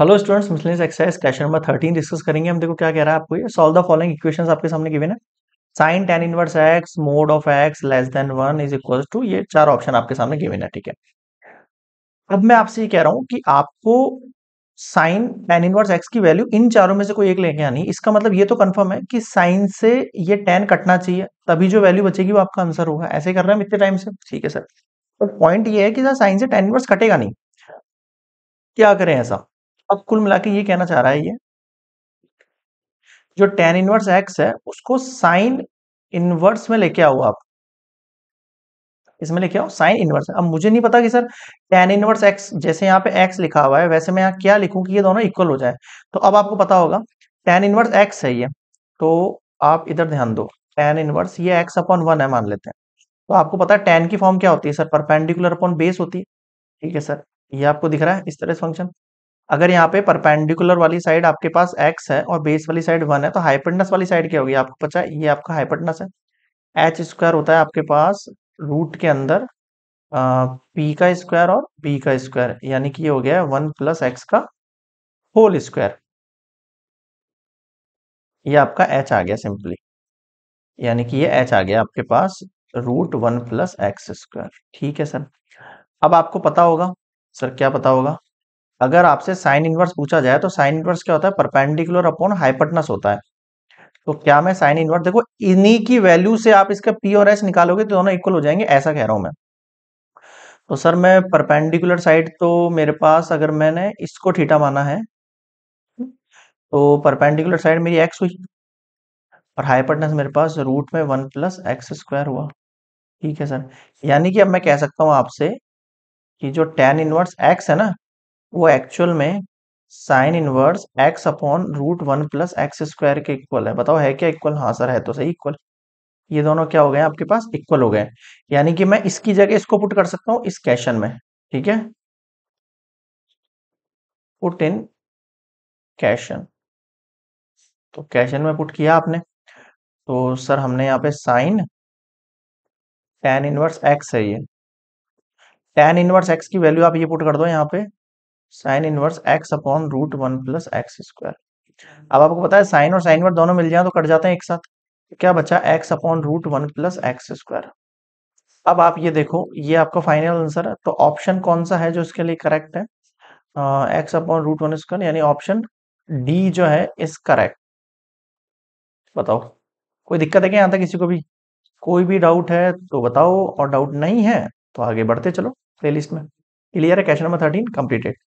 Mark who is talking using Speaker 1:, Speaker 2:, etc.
Speaker 1: Hello students miscellaneous exercise question number thirteen discuss करेंगे हम देखो क्या कह रहा है आपको ये सॉल्व द फॉलोइंग इक्वेशंस आपके सामने गिवन है sine tan inverse x mod of x less than one is equal to ये चार ऑप्शन आपके सामने गिवन है ठीक है अब मैं आपसे ये कह रहा हूँ कि आपको साइन टेन इनवर्स एक्स की वैल्यू इन चारों में से कोई एक लेके आनी इसका मतलब ये तो कन्फर्म है कि साइन से ये टेन कटना चाहिए तभी जो वैल्यू बचेगी वो आपका आंसर होगा ऐसे कर रहे हैं इतने टाइम से ठीक है सर तो पॉइंट ये है कि साइन से टेन इनवर्स कटेगा नहीं क्या करें ऐसा अब कुल मिला ये कहना चाह रहा है ये जो टेन इनवर्स एक्स है उसको साइन इनवर्स में लेके आओ आप इसमें लेके आओ साइन इनवर्स अब मुझे नहीं पता कि सर टेन इनवर्स एक्स जैसे यहाँ पे एक्स लिखा हुआ है वैसे मैं यहाँ क्या लिखूं कि ये दोनों इक्वल हो जाए तो अब आपको पता होगा टेन इनवर्स एक्स है ये तो आप इधर ध्यान दो टेन इनवर्स ये एक्स अपॉन वन है मान लेते हैं तो आपको पता है टेन की फॉर्म क्या होती है सर परपेंडिकुलर अपॉन बेस होती है ठीक है सर ये आपको दिख रहा है इस तरह से फंक्शन अगर यहाँ पे परपेंडिकुलर वाली साइड आपके पास एक्स है और बेस वाली साइड वन है तो हाइपटनस वाली साइड क्या होगी आपको पता है ये आपका हाइपटनस है एच स्क्वायर होता है आपके पास रूट के अंदर पी का स्क्वायर और बी का स्क्वायर यानी कि ये हो गया वन प्लस
Speaker 2: एक्स का होल स्क्वायर ये आपका एच
Speaker 1: आ गया सिंपली यानी कि ये एच आ गया आपके पास root one plus x square ठीक है सर अब आपको पता होगा सर क्या पता होगा अगर आपसे साइन इनवर्स पूछा जाए तो साइन इनवर्स क्या होता है परपेंडिकुलर अपॉन हाइपटनस होता है तो क्या मैं साइन इनवर्स देखो इन्हीं की वैल्यू से आप इसका पी और एस निकालोगे तो दोनों इक्वल हो जाएंगे ऐसा कह रहा हूं मैं तो सर मैं परपेंडिकुलर साइड तो मेरे पास अगर मैंने इसको ठीटा माना है तो परपेंडिकुलर साइड मेरी एक्स हुई और हाइपटनेस मेरे पास रूट में वन प्लस एक्स स्क्वायर हुआ ठीक है सर यानी कि अब मैं कह सकता हूं आपसे कि जो टेन इनवर्स एक्स है ना वो एक्चुअल में sine inverse x upon root one plus x square के इक्वल है बताओ है क्या इक्वल हाँ सर है तो सही इक्वल ये दोनों क्या हो गए आपके पास इक्वल हो गए यानी कि मैं इसकी जगह इसको पुट कर सकता हूं इस कैशन में ठीक है
Speaker 2: पुट इन कैशन तो कैशन में पुट किया
Speaker 1: आपने तो सर हमने यहाँ पे साइन टेन इनवर्स एक्स है ये टेन इनवर्स एक्स की वैल्यू आप ये पुट कर दो यहाँ पे sine inverse x upon root one plus x square hmm. अब आपको पता है साइन और साइन इनवर्स दोनों मिल जाए तो कट जाते हैं एक साथ तो क्या बचा x upon root one plus x square अब आप ये देखो ये आपका फाइनल आंसर है तो ऑप्शन कौन सा है जो इसके लिए करेक्ट है x upon root one square यानी ऑप्शन डी जो है इस करेक्ट बताओ कोई दिक्कत है क्या यहाँ तक किसी को भी कोई भी डाउट है तो बताओ और डाउट नहीं है तो आगे बढ़ते चलो प्ले में क्लियर है क्वेश्चन नंबर थर्टीन कंप्लीटेड